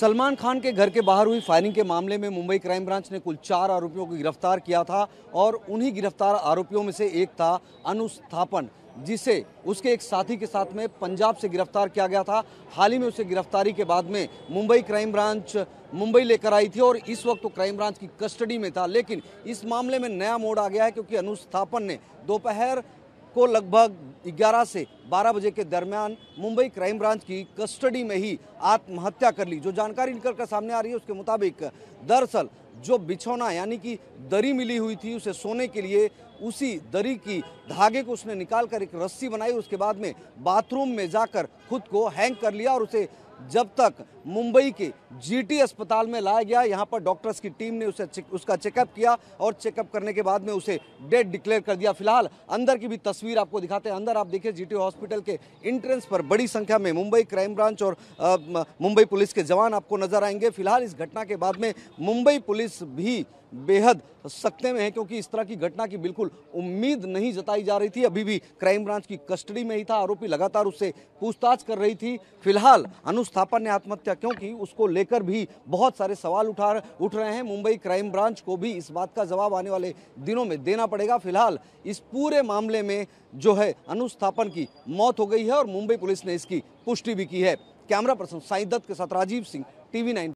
सलमान खान के घर के बाहर हुई फायरिंग के मामले में मुंबई क्राइम ब्रांच ने कुल चार आरोपियों को गिरफ्तार किया था और उन्हीं गिरफ्तार आरोपियों में से एक था अनुस्थापन जिसे उसके एक साथी के साथ में पंजाब से गिरफ्तार किया गया था हाल ही में उसे गिरफ्तारी के बाद में मुंबई क्राइम ब्रांच मुंबई लेकर आई थी और इस वक्त तो क्राइम ब्रांच की कस्टडी में था लेकिन इस मामले में नया मोड़ आ गया है क्योंकि अनुस्थापन ने दोपहर को लगभग 11 से 12 बजे के दरमियान मुंबई क्राइम ब्रांच की कस्टडी में ही आत्महत्या कर ली जो जानकारी निकल कर सामने आ रही है उसके मुताबिक दरअसल जो बिछौना यानी कि दरी मिली हुई थी उसे सोने के लिए उसी दरी की धागे को उसने निकाल कर एक रस्सी बनाई उसके बाद में बाथरूम में जाकर खुद को हैंग कर लिया और उसे जब तक मुंबई के जीटी अस्पताल में लाया गया यहां पर डॉक्टर्स की टीम ने उसे चिक, उसका चेकअप किया और चेकअप करने के बाद में उसे डेड डिक्लेयर कर दिया फिलहाल अंदर की भी तस्वीर आपको दिखाते हैं अंदर आप देखिए जीटी हॉस्पिटल के इंट्रेंस पर बड़ी संख्या में मुंबई क्राइम ब्रांच और मुंबई पुलिस के जवान आपको नजर आएंगे फिलहाल इस घटना के बाद में मुंबई पुलिस भी बेहद सख्ते में है क्योंकि इस तरह की घटना की बिल्कुल उम्मीद नहीं जताई जा रही थी अभी भी क्राइम ब्रांच की कस्टडी में ही था आरोपी लगातार उससे पूछताछ कर रही थी फिलहाल अनुस्थापन ने आत्महत्या क्यों की उसको लेकर भी बहुत सारे सवाल उठा उठ रहे हैं मुंबई क्राइम ब्रांच को भी इस बात का जवाब आने वाले दिनों में देना पड़ेगा फिलहाल इस पूरे मामले में जो है अनुस्थापन की मौत हो गई है और मुंबई पुलिस ने इसकी पुष्टि भी की है कैमरा पर्सन साई दत्त के साथ राजीव सिंह टीवी नाइन